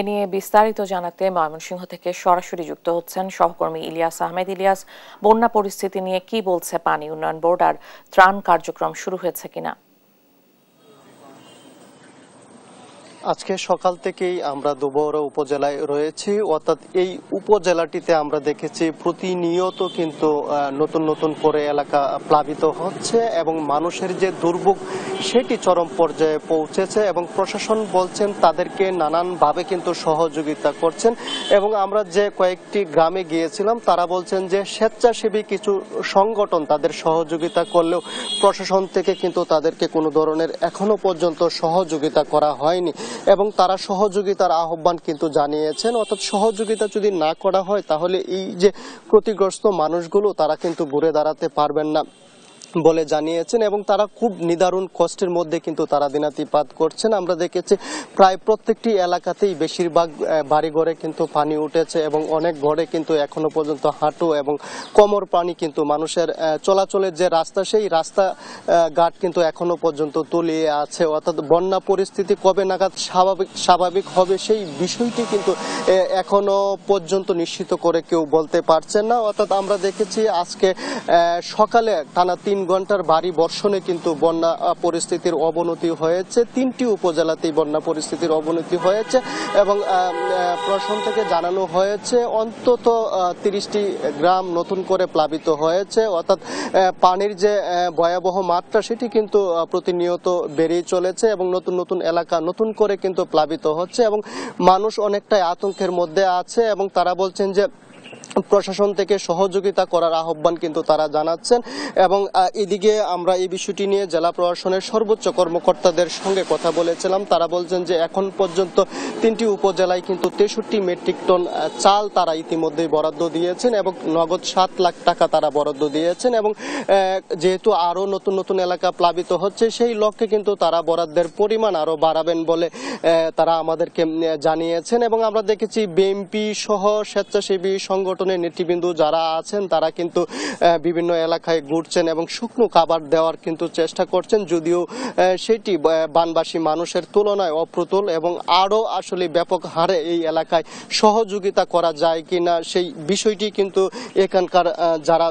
এ নিয়ে বিস্তারিত জানাতে ময়মনসিংহ থেকে সরাসরি যুক্ত হচ্ছেন সহকর্মী ইলিয়াস আহমেদ ইলিয়াস বন্যা পরিস্থিতি নিয়ে কি বলছে পানি উন্নয়ন বোর্ড আর ত্রাণ কার্যক্রম শুরু হয়েছে কিনা আজকে সকাল থেকেই আমরা দুবরা উপজেলায় রয়েছি অর্থাৎ এই উপজেলাটিতে আমরা দেখেছি প্রতিনিয়ত কিন্তু নতুন নতুন করে এলাকা প্লাবিত হচ্ছে এবং মানুষের যে দুর্ভোগ সেটি চরম পর্যায়ে পৌঁছেছে এবং প্রশাসন বলছেন তাদেরকে নানানভাবে কিন্তু সহযোগিতা করছেন এবং আমরা যে কয়েকটি গ্রামে গিয়েছিলাম তারা বলছেন যে স্বেচ্ছাসেবী কিছু সংগঠন তাদের সহযোগিতা করলেও প্রশাসন থেকে কিন্তু তাদেরকে কোনো ধরনের এখনো পর্যন্ত সহযোগিতা করা হয়নি এবং তারা সহযোগিতার আহ্বান কিন্তু জানিয়েছেন অর্থাৎ সহযোগিতা যদি না করা হয় তাহলে এই যে ক্ষতিগ্রস্ত মানুষগুলো তারা কিন্তু ঘুরে দাঁড়াতে পারবেন না বলে জানিয়েছেন এবং তারা খুব নিদারুণ কষ্টের মধ্যে কিন্তু তারা দিনাতিপাত করছেন আমরা দেখেছি প্রায় প্রত্যেকটি এলাকাতেই বেশিরভাগ বাড়ি ঘরে কিন্তু পানি উঠেছে এবং অনেক ঘরে কিন্তু এখনো পর্যন্ত হাঁটু এবং কোমর পানি কিন্তু মানুষের চলাচলের যে রাস্তা সেই রাস্তা ঘাট কিন্তু এখনো পর্যন্ত তলিয়ে আছে অর্থাৎ বন্যা পরিস্থিতি কবে নাগাদ স্বাভাবিক স্বাভাবিক হবে সেই বিষয়টি কিন্তু এখনো পর্যন্ত নিশ্চিত করে কেউ বলতে পারছেন না অর্থাৎ আমরা দেখেছি আজকে সকালে টানা তিন তিন ঘন্টার ভারী বর্ষণে কিন্তু বন্যা পরিস্থিতির অবনতি হয়েছে তিনটি উপজেলাতেই বন্যা পরিস্থিতির অবনতি হয়েছে এবং প্রশাসন থেকে জানানো হয়েছে অন্তত তিরিশটি গ্রাম নতুন করে প্লাবিত হয়েছে অর্থাৎ পানির যে ভয়াবহ মাত্রা সেটি কিন্তু প্রতিনিয়ত বেড়েই চলেছে এবং নতুন নতুন এলাকা নতুন করে কিন্তু প্লাবিত হচ্ছে এবং মানুষ অনেকটাই আতঙ্কের মধ্যে আছে এবং তারা বলছেন যে প্রশাসন থেকে সহযোগিতা করার আহ্বান কিন্তু তারা জানাচ্ছেন এবং এদিকে আমরা এই বিষয়টি নিয়ে জেলা প্রশাসনের সর্বোচ্চ কর্মকর্তাদের সঙ্গে কথা বলেছিলাম তারা বলছেন যে এখন পর্যন্ত তিনটি উপজেলায় কিন্তু তেষট্টি মেট্রিক টন চাল তারা ইতিমধ্যেই বরাদ্দ দিয়েছেন এবং নগদ সাত লাখ টাকা তারা বরাদ্দ দিয়েছেন এবং যেহেতু আরও নতুন নতুন এলাকা প্লাবিত হচ্ছে সেই লক্ষ্যে কিন্তু তারা বরাদ্দের পরিমাণ আরও বাড়াবেন বলে তারা আমাদেরকে জানিয়েছেন এবং আমরা দেখেছি বিএমপি সহ স্বেচ্ছাসেবী সংগঠন সংগঠনের নেতৃবৃন্দ যারা আছেন তারা কিন্তু বিভিন্ন এলাকায় ঘুরছেন এবং শুকনো খাবার দেওয়ার কিন্তু চেষ্টা করছেন যদিও সেটি বানবাসী মানুষের তুলনায় অপ্রতুল এবং আরও আসলে ব্যাপক হারে এই এলাকায় সহযোগিতা করা যায় কি না সেই বিষয়টি কিন্তু এখানকার যারা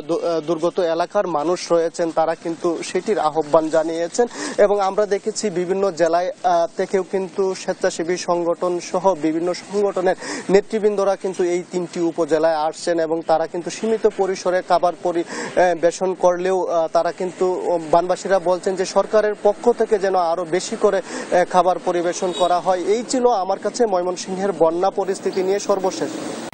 দুর্গত এলাকার মানুষ রয়েছেন তারা কিন্তু সেটির আহ্বান জানিয়েছেন এবং আমরা দেখেছি বিভিন্ন জেলায় থেকেও কিন্তু স্বেচ্ছাসেবী সংগঠন সহ বিভিন্ন সংগঠনের নেতৃবৃন্দরা কিন্তু এই তিনটি উপজেলায় আর রাখছেন এবং তারা কিন্তু সীমিত পরিসরে খাবার পরিবেশন করলেও তারা কিন্তু বানবাসীরা বলছেন যে সরকারের পক্ষ থেকে যেন আরো বেশি করে খাবার পরিবেশন করা হয় এই ছিল আমার কাছে ময়মনসিংহের বন্যা পরিস্থিতি নিয়ে সর্বশেষ